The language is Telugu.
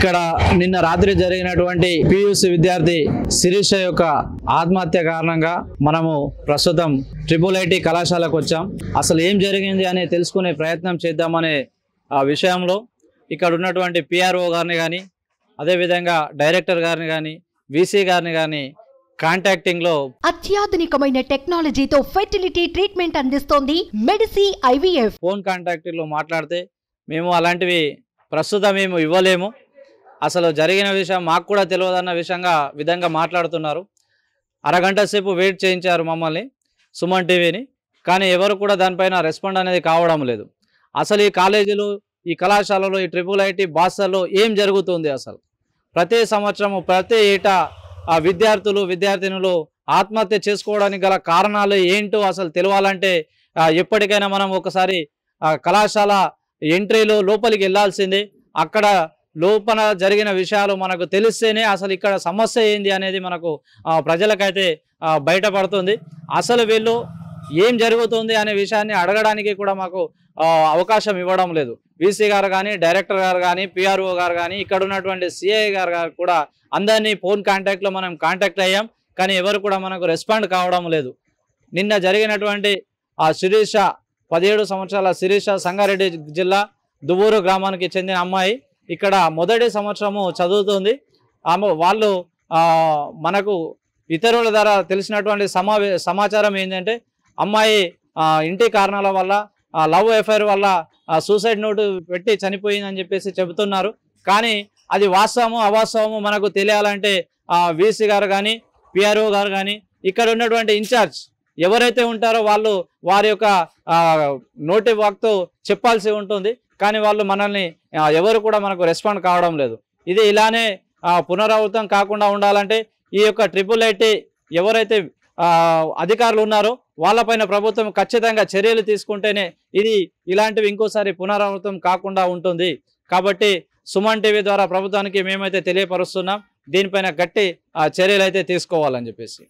ఇక్కడ నిన్న రాత్రి జరిగినటువంటి పియూసి విద్యార్థి శిరీష యొక్క ఆత్మహత్య కారణంగా మనము ప్రస్తుతం ట్రిపుల్ ఐటీ కళాశాలకు వచ్చాం అసలు ఏం జరిగింది అని తెలుసుకునే ప్రయత్నం చేద్దామనే ఆ విషయంలో ఇక్కడ ఉన్నటువంటి పిఆర్ఓ గారిని కానీ అదేవిధంగా డైరెక్టర్ గారిని కానీ వీసీ గారిని కానీ అత్యాధునికమైన టెక్నాలజీతో ఫెర్టిలిటీ ట్రీట్మెంట్ అందిస్తోంది మెడిసి ఐవీఎఫ్ ఫోన్ కాంటాక్ట్ లో మాట్లాడితే మేము అలాంటివి ప్రస్తుతం మేము ఇవ్వలేము అసలు జరిగిన విషయం మాకు కూడా తెలియదన్న విషయంగా విధంగా మాట్లాడుతున్నారు అరగంట సేపు వెయిట్ చేయించారు మమ్మల్ని సుమన్ టీవీని కానీ ఎవరు కూడా దానిపైన రెస్పాండ్ అనేది కావడం లేదు అసలు ఈ కాలేజీలు ఈ కళాశాలలో ఈ ట్రిపుల్ ఐటీ భాషల్లో ఏం జరుగుతుంది అసలు ప్రతి సంవత్సరము ప్రతి ఏటా ఆ విద్యార్థులు విద్యార్థినులు ఆత్మహత్య చేసుకోవడానికి గల కారణాలు ఏంటో అసలు తెలియాలంటే ఎప్పటికైనా మనం ఒకసారి కళాశాల ఎంట్రీలో లోపలికి వెళ్లాల్సిందే అక్కడ లోపల జరిగిన విషయాలు మనకు తెలిస్తేనే అసలు ఇక్కడ సమస్య ఏంది అనేది మనకు ప్రజలకైతే బయటపడుతుంది అసలు వీళ్ళు ఏం జరుగుతుంది అనే విషయాన్ని అడగడానికి కూడా మాకు అవకాశం ఇవ్వడం లేదు వీసీ గారు కానీ డైరెక్టర్ గారు కానీ పిఆర్ఓ గారు కానీ ఇక్కడ ఉన్నటువంటి సిఐ గారు గారు కూడా అందరినీ ఫోన్ కాంటాక్ట్లో మనం కాంటాక్ట్ అయ్యాం కానీ ఎవరు కూడా మనకు రెస్పాండ్ కావడం లేదు నిన్న జరిగినటువంటి ఆ శిరీష పదిహేడు సంవత్సరాల శిరీష సంగారెడ్డి జిల్లా దువ్వూరు గ్రామానికి చెందిన అమ్మాయి ఇక్కడ మొదటి సంవత్సరము చదువుతుంది ఆమె వాళ్ళు మనకు ఇతరుల ద్వారా తెలిసినటువంటి సమావే సమాచారం ఏంటంటే అమ్మాయి ఇంటి కారణాల వల్ల లవ్ ఎఫైర్ వల్ల సూసైడ్ నోటు పెట్టి చనిపోయిందని చెప్పేసి చెబుతున్నారు కానీ అది వాస్తవము అవాస్తవము మనకు తెలియాలంటే వీసీ గారు కానీ పిఆర్ఓ గారు కానీ ఇక్కడ ఉన్నటువంటి ఇన్ఛార్జ్ ఎవరైతే ఉంటారో వాళ్ళు వారి యొక్క నోటి వాక్తో చెప్పాల్సి ఉంటుంది కానీ వాళ్ళు మనల్ని ఎవరు కూడా మనకు రెస్పాండ్ కావడం లేదు ఇది ఇలానే పునరావృతం కాకుండా ఉండాలంటే ఈ యొక్క ట్రిపుల్ ఐటీ ఎవరైతే అధికారులు ఉన్నారో వాళ్ళపైన ప్రభుత్వం ఖచ్చితంగా చర్యలు తీసుకుంటేనే ఇది ఇలాంటివి ఇంకోసారి పునరావృతం కాకుండా ఉంటుంది కాబట్టి సుమన్ టీవీ ద్వారా ప్రభుత్వానికి మేమైతే తెలియపరుస్తున్నాం దీనిపైన గట్టి చర్యలు అయితే తీసుకోవాలని చెప్పేసి